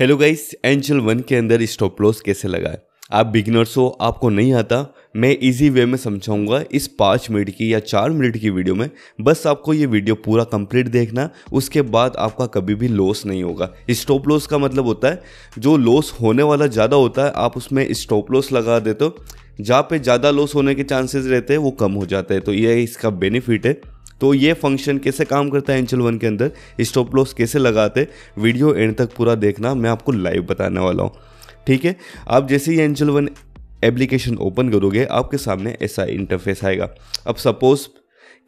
hello guys angel one के अंदर stop loss कैसे लगाए आप बिगिनर्स हो आपको नहीं आता मैं इजी वे में समझाऊंगा इस पाँच मिनट की या चार मिनट की वीडियो में बस आपको ये वीडियो पूरा कंप्लीट देखना उसके बाद आपका कभी भी लॉस नहीं होगा स्टॉप लॉस का मतलब होता है जो लॉस होने वाला ज़्यादा होता है आप उसमें स्टॉप लॉस लगा देते हो जहाँ पे ज़्यादा लॉस होने के चांसेस रहते हैं वो कम हो जाता तो है तो ये इसका बेनिफिट है तो ये फंक्शन कैसे काम करता है एंचल वन के अंदर स्टॉप लॉस कैसे लगाते वीडियो एंड तक पूरा देखना मैं आपको लाइव बताने वाला हूँ ठीक है आप जैसे ही एंचल वन एप्लीकेशन ओपन करोगे आपके सामने ऐसा इंटरफेस आएगा अब सपोज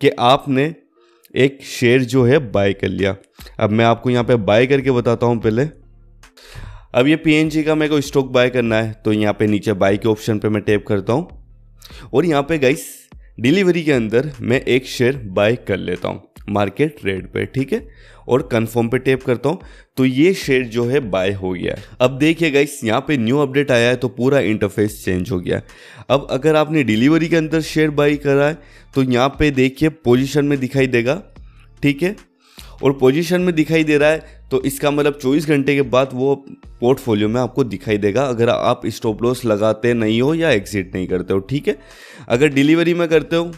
कि आपने एक शेयर जो है बाय कर लिया अब मैं आपको यहाँ पे बाय करके बताता हूँ पहले अब ये पी का मेरे को स्टॉक बाय करना है तो यहाँ पे नीचे बाय के ऑप्शन पे मैं टैप करता हूँ और यहाँ पे गाइस डिलीवरी के अंदर मैं एक शेयर बाय कर लेता हूँ मार्केट रेट पे ठीक है और कंफर्म पे टैप करता हूँ तो ये शेयर जो है बाय हो गया है अब देखिए गाइस यहाँ पे न्यू अपडेट आया है तो पूरा इंटरफेस चेंज हो गया है अब अगर आपने डिलीवरी के अंदर शेयर बाई करा है तो यहाँ पे देखिए पोजिशन में दिखाई देगा ठीक है और पोजीशन में दिखाई दे रहा है तो इसका मतलब 24 घंटे के बाद वो पोर्टफोलियो में आपको दिखाई देगा अगर आप स्टॉप लॉस लगाते नहीं हो या एग्जिट नहीं करते हो ठीक है अगर डिलीवरी में करते हो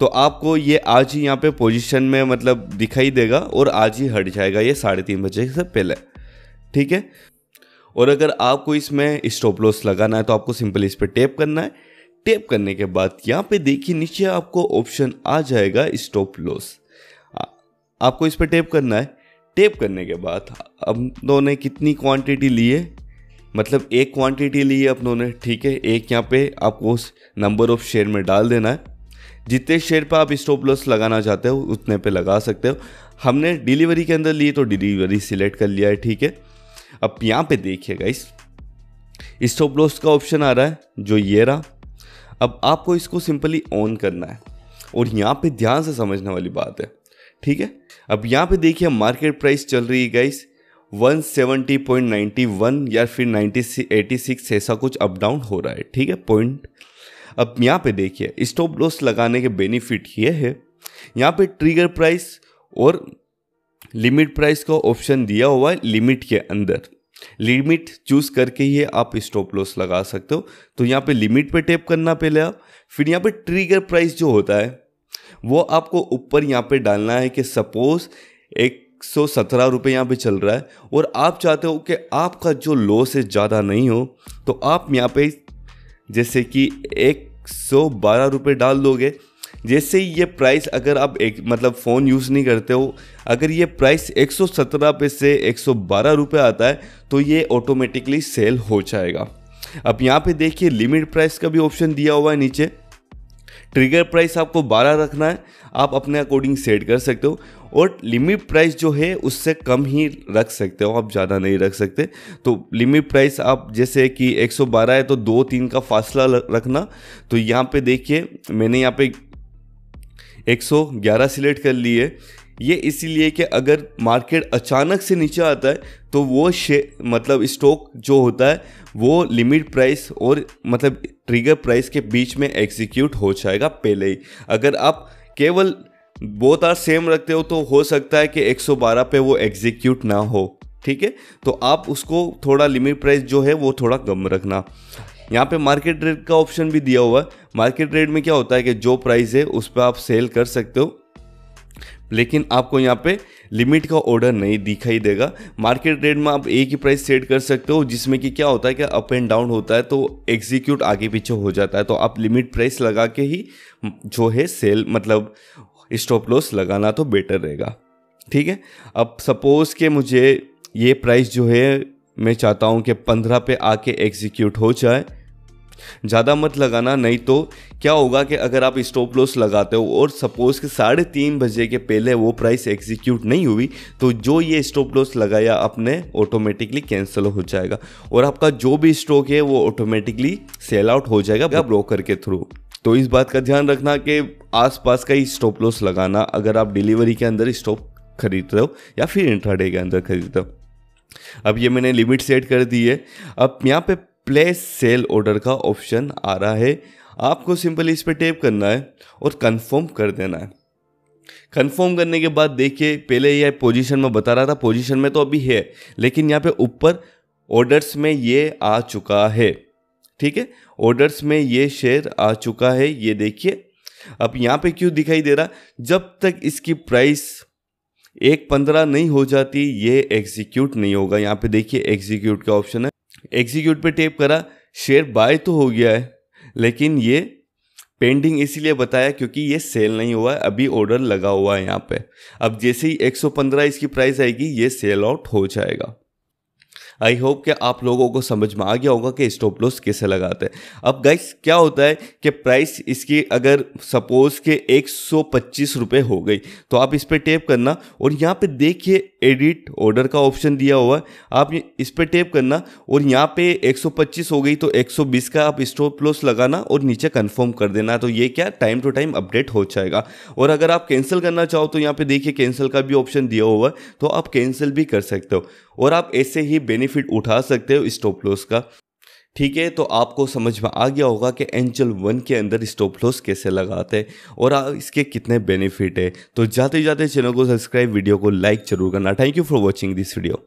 तो आपको ये आज ही यहाँ पे पोजीशन में मतलब दिखाई देगा और आज ही हट जाएगा ये साढ़े तीन बजे से पहले ठीक है और अगर आपको इसमें स्टॉप लॉस लगाना है तो आपको सिंपल इस पर टेप करना है टेप करने के बाद यहाँ पे देखिए नीचे आपको ऑप्शन आ जाएगा स्टॉप लॉस आपको इस पर टेप करना है टेप करने के बाद अब दोनों ने कितनी क्वांटिटी ली है मतलब एक क्वांटिटी ली है अपनों ने ठीक है एक यहाँ पे आपको उस नंबर ऑफ शेयर में डाल देना है जितने शेयर पर आप स्टॉप लॉस लगाना चाहते हो उतने पे लगा सकते हो हमने डिलीवरी के अंदर लिए तो डिलीवरी सिलेक्ट कर लिया है ठीक है अब यहाँ पे देखिए गाइस स्टॉप लॉस का ऑप्शन आ रहा है जो ये रहा अब आपको इसको सिंपली ऑन करना है और यहाँ पे ध्यान से समझने वाली बात है ठीक है अब यहाँ पे देखिए मार्केट प्राइस चल रही है गाइस 170.91 या फिर 9086 ऐसा कुछ अप डाउन हो रहा है ठीक है पॉइंट अब यहाँ पे देखिए स्टॉप लॉस लगाने के बेनिफिट ये है यहाँ पे ट्रिगर प्राइस और लिमिट प्राइस का ऑप्शन दिया हुआ है लिमिट के अंदर लिमिट चूज करके ही आप स्टॉप लॉस लगा सकते हो तो यहाँ पे लिमिट पे टैप करना पहले आप फिर यहाँ पे ट्रिगर प्राइस जो होता है वो आपको ऊपर यहाँ पे डालना है कि सपोज़ एक सौ सत्रह रुपये यहाँ पर चल रहा है और आप चाहते हो कि आपका जो लो से ज़्यादा नहीं हो तो आप यहाँ पे जैसे कि एक सौ बारह रुपये डाल दोगे जैसे ही ये प्राइस अगर आप एक मतलब फ़ोन यूज़ नहीं करते हो अगर ये प्राइस एक सौ सत्रह पे से एक सौ बारह रुपये आता है तो ये ऑटोमेटिकली सेल हो जाएगा अब यहाँ पे देखिए लिमिट प्राइस का भी ऑप्शन दिया हुआ है नीचे ट्रिगर प्राइस आपको 12 रखना है आप अपने अकॉर्डिंग सेट कर सकते हो और लिमिट प्राइस जो है उससे कम ही रख सकते हो आप ज़्यादा नहीं रख सकते तो लिमिट प्राइस आप जैसे कि 112 है तो दो तीन का फासला रखना तो यहाँ पे देखिए मैंने यहाँ पे 111 सिलेक्ट कर लिए ये इसीलिए कि अगर मार्केट अचानक से नीचे आता है तो वो शे मतलब स्टॉक जो होता है वो लिमिट प्राइस और मतलब ट्रिगर प्राइस के बीच में एग्जीक्यूट हो जाएगा पहले ही अगर आप केवल बहुत आर सेम रखते हो तो हो सकता है कि 112 पे वो एग्जीक्यूट ना हो ठीक है तो आप उसको थोड़ा लिमिट प्राइस जो है वो थोड़ा कम रखना यहाँ पे मार्केट रेट का ऑप्शन भी दिया हुआ है मार्केट रेट में क्या होता है कि जो प्राइस है उस पर आप सेल कर सकते हो लेकिन आपको यहाँ पे लिमिट का ऑर्डर नहीं दिखाई देगा मार्केट रेट में आप एक ही प्राइस सेट कर सकते हो जिसमें कि क्या होता है कि अप एंड डाउन होता है तो एग्जीक्यूट आगे पीछे हो जाता है तो आप लिमिट प्राइस लगा के ही जो है सेल मतलब स्टॉप लॉस लगाना तो बेटर रहेगा ठीक है अब सपोज़ के मुझे ये प्राइस जो है मैं चाहता हूँ कि पंद्रह पे आके एग्जीक्यूट हो जाए ज़्यादा मत लगाना नहीं तो क्या होगा कि अगर आप स्टॉप लॉस लगाते हो और सपोज़ कि साढ़े तीन बजे के पहले वो प्राइस एग्जीक्यूट नहीं हुई तो जो ये स्टॉप लॉस लगाया आपने ऑटोमेटिकली कैंसिल हो जाएगा और आपका जो भी स्टॉक है वो ऑटोमेटिकली सेल आउट हो जाएगा या ब्रोकर के थ्रू तो इस बात का ध्यान रखना कि आसपास का ही स्टॉप लॉस लगाना अगर आप डिलीवरी के अंदर स्टॉप खरीद रहे हो या फिर इंट्राडे के अंदर खरीद रहे हो अब ये मैंने लिमिट सेट कर दी है अब यहाँ पे प्लेस सेल ऑर्डर का ऑप्शन आ रहा है आपको सिंपली इस पर टेप करना है और कंफर्म कर देना है कंफर्म करने के बाद देखिए पहले यह पोजीशन में बता रहा था पोजीशन में तो अभी है लेकिन यहाँ पे ऊपर ऑर्डर्स में ये आ चुका है ठीक है ऑर्डर्स में ये शेयर आ चुका है ये देखिए अब यहाँ पे क्यों दिखाई दे रहा जब तक इसकी प्राइस एक पंद्रह नहीं हो जाती ये एग्जीक्यूट नहीं होगा यहाँ पे देखिए एग्जीक्यूट का ऑप्शन है एग्जीक्यूट पे टेप करा शेयर बाय तो हो गया है लेकिन ये पेंडिंग इसीलिए बताया क्योंकि ये सेल नहीं हुआ है अभी ऑर्डर लगा हुआ है यहाँ पे अब जैसे ही 115 इसकी प्राइस आएगी ये सेल आउट हो जाएगा आई होप कि आप लोगों को समझ में आ गया होगा कि स्टॉप लॉस कैसे लगाते हैं अब गाइस क्या होता है कि प्राइस इसकी अगर सपोज के एक सौ हो गई तो आप इस पर टेप करना और यहाँ पे देखिए एडिट ऑर्डर का ऑप्शन दिया हुआ है आप इस पर टेप करना और यहाँ पे 125 हो गई तो 120 का आप स्टॉप लॉस लगाना और नीचे कन्फर्म कर देना तो ये क्या टाइम टू टाइम अपडेट हो जाएगा और अगर आप कैंसिल करना चाहो तो यहाँ पे देखिए कैंसिल का भी ऑप्शन दिया हुआ है तो आप कैंसिल भी कर सकते हो और आप ऐसे ही बेनिफिट बेनिफिट उठा सकते हो स्टॉप लॉस का ठीक है तो आपको समझ में आ गया होगा कि एंजल वन के अंदर स्टॉप लॉस कैसे लगाते हैं और इसके कितने बेनिफिट है तो जाते जाते चैनल को सब्सक्राइब वीडियो को लाइक जरूर करना thank you for watching this video